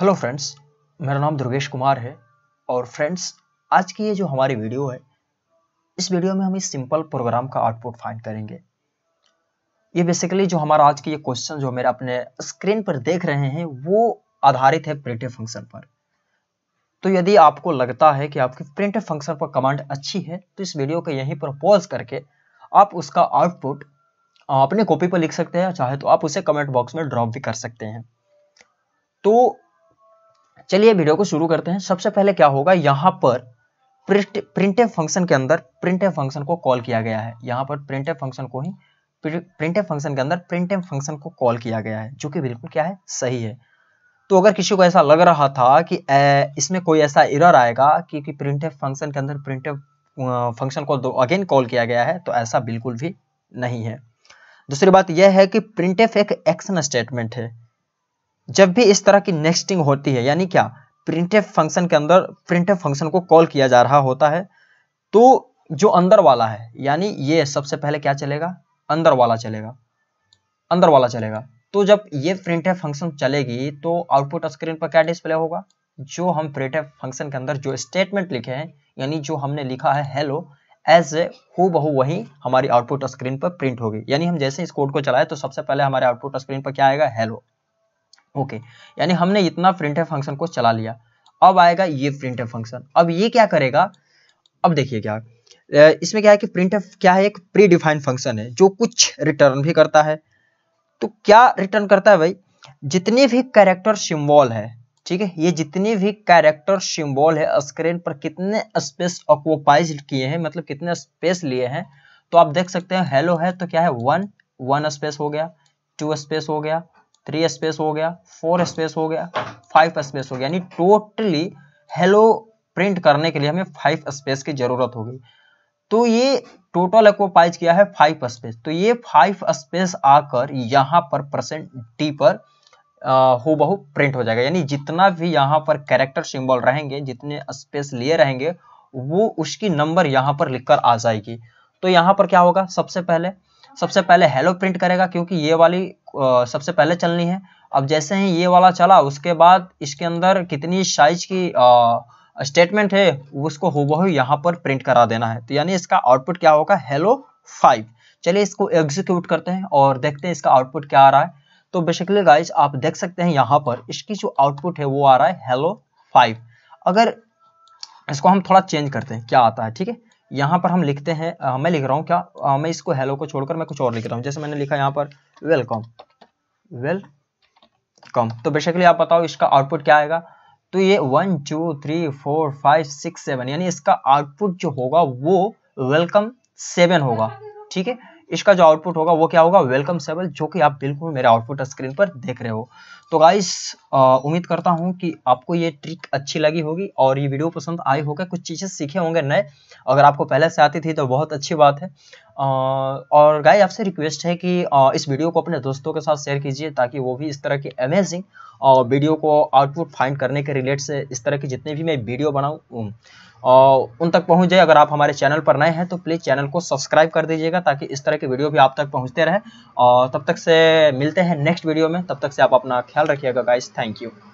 Hello friends मेरा नाम दुर्गेश कुमार है और फ्रेंड्स आज की ये जो हमारी वीडियो है इस वीडियो में हम इस सिंपल प्रोग्राम का आउटपुट फाइंड करेंगे ये बेसिकली जो हमारा आज की ये क्वेश्चन जो मेरे अपने स्क्रीन पर देख रहे हैं वो आधारित है प्रिंट फंक्शन पर तो यदि आपको लगता है कि आपकी प्रिंट फंक्शन पर कमांड अच्छी है तो इस वीडियो को यहीं पर पॉज करके आप उसका आउटपुट अपने कॉपी पर लिख सकते हैं चाहे तो आप उसे कमेंट बॉक्स में ड्रॉप भी कर सकते हैं तो चलिए वीडियो को शुरू करते हैं सबसे पहले क्या होगा यहाँ पर प्रिंट फंक्शन के अंदर प्रिंट फंक्शन को कॉल किया गया है यहाँ पर प्रिंट फंक्शन को ही प्रिंट फंक्शन के अंदर प्रिंट फंक्शन को कॉल किया गया है जो कि बिल्कुल क्या है सही है तो अगर किसी को ऐसा लग रहा था कि ए, इसमें कोई ऐसा इरर आएगा कि, कि प्रिंट फंक्शन के अंदर प्रिंट फंक्शन को अगेन कॉल किया गया है तो ऐसा बिल्कुल भी नहीं है दूसरी बात यह है कि प्रिंट एक एक्शन स्टेटमेंट है जब भी इस तरह की नेक्स्टिंग होती है यानी क्या प्रिंटेफ फंक्शन के अंदर प्रिंटेफ फंक्शन को कॉल किया जा रहा होता है तो जो अंदर वाला है यानी ये सबसे पहले क्या चलेगा अंदर वाला चलेगा अंदर वाला चलेगा तो जब ये प्रिंटेफ फंक्शन चलेगी तो आउटपुट स्क्रीन पर क्या डिस्प्ले होगा जो हम प्रिंटेफ फंक्शन के अंदर जो स्टेटमेंट लिखे हैं यानी जो हमने लिखा है हेलो एज ए हु बहु वही हमारी आउटपुट स्क्रीन पर प्रिंट होगी यानी हम जैसे इस कोड को चलाए तो सबसे पहले हमारे आउटपुट स्क्रीन पर क्या आएगा हेलो ओके यानी हमने इतना प्रिंट फंक्शन को चला लिया अब आएगा ये प्रिंट फंक्शन अब ये क्या करेगा अब देखिए क्या इसमें क्या है कि प्रिंट क्या है एक प्री डिफाइंड फंक्शन है जो कुछ रिटर्न भी करता है तो क्या रिटर्न करता है भाई जितने भी कैरेक्टर सिंबल है ठीक है ये जितने भी कैरेक्टर सिंबल है स्क्रीन पर कितने स्पेस ऑक्यूपाइज किए हैं मतलब कितने स्पेस लिए हैं तो आप देख सकते हैं हेलो है तो क्या है वन वन स्पेस हो गया टू स्पेस हो गया थ्री स्पेस हो गया फोर स्पेस हाँ। हो गया फाइव स्पेस हो गया यानी टोटली हेलो प्रिंट करने के लिए हमें फाइव स्पेस की जरूरत होगी तो ये टोटल एक्वापाइज किया है फाइव स्पेस तो ये फाइव स्पेस आकर यहाँ पर परसेंट डी पर हो बहु प्रिंट हो जाएगा यानी जितना भी यहाँ पर कैरेक्टर सिंबल रहेंगे जितने स्पेस लिए रहेंगे वो उसकी नंबर यहाँ पर लिखकर आ जाएगी तो यहाँ पर क्या होगा सबसे पहले सबसे पहले हेलो प्रिंट करेगा क्योंकि ये वाली सबसे पहले चलनी है अब जैसे ही ये वाला चला उसके बाद इसके अंदर कितनी साइज की स्टेटमेंट है उसको हुबहू यहाँ पर प्रिंट करा देना है तो यानी इसका आउटपुट क्या होगा हेलो फाइव चलिए इसको एग्जीक्यूट करते हैं और देखते हैं इसका आउटपुट क्या आ रहा है तो बेसिकली गाइज आप देख सकते हैं यहाँ पर इसकी जो आउटपुट है वो आ रहा है हेलो फाइव अगर इसको हम थोड़ा चेंज करते हैं क्या आता है ठीक है यहाँ पर हम लिखते हैं आ, मैं लिख रहा हूँ क्या आ, मैं इसको हेलो को छोड़कर मैं कुछ और लिख रहा हूँ जैसे मैंने लिखा यहाँ पर वेलकम वेलकम तो बेसिकली आप बताओ इसका आउटपुट क्या आएगा तो ये one two three four five six seven यानी इसका आउटपुट जो होगा वो वेलकम सेवन होगा ठीक है इसका जो आउटपुट होगा वो क्या होगा वेलकम सेबल जो कि आप बिल्कुल मेरे आउटपुट स्क्रीन पर देख रहे हो तो गाइस उम्मीद करता हूँ कि आपको ये ट्रिक अच्छी लगी होगी और ये वीडियो पसंद आई होगा कुछ चीज़ें सीखे होंगे नए अगर आपको पहले से आती थी तो बहुत अच्छी बात है और गाय आपसे रिक्वेस्ट है कि इस वीडियो को अपने दोस्तों के साथ शेयर कीजिए ताकि वो भी इस तरह की अमेजिंग वीडियो को आउटपुट फाइंड करने के रिलेट से इस तरह की जितनी भी मैं वीडियो बनाऊँ और उन तक पहुंच जाए अगर आप हमारे चैनल पर नए हैं तो प्लीज़ चैनल को सब्सक्राइब कर दीजिएगा ताकि इस तरह की वीडियो भी आप तक पहुंचते रहे और तब तक से मिलते हैं नेक्स्ट वीडियो में तब तक से आप अपना ख्याल रखिएगा गाइस थैंक यू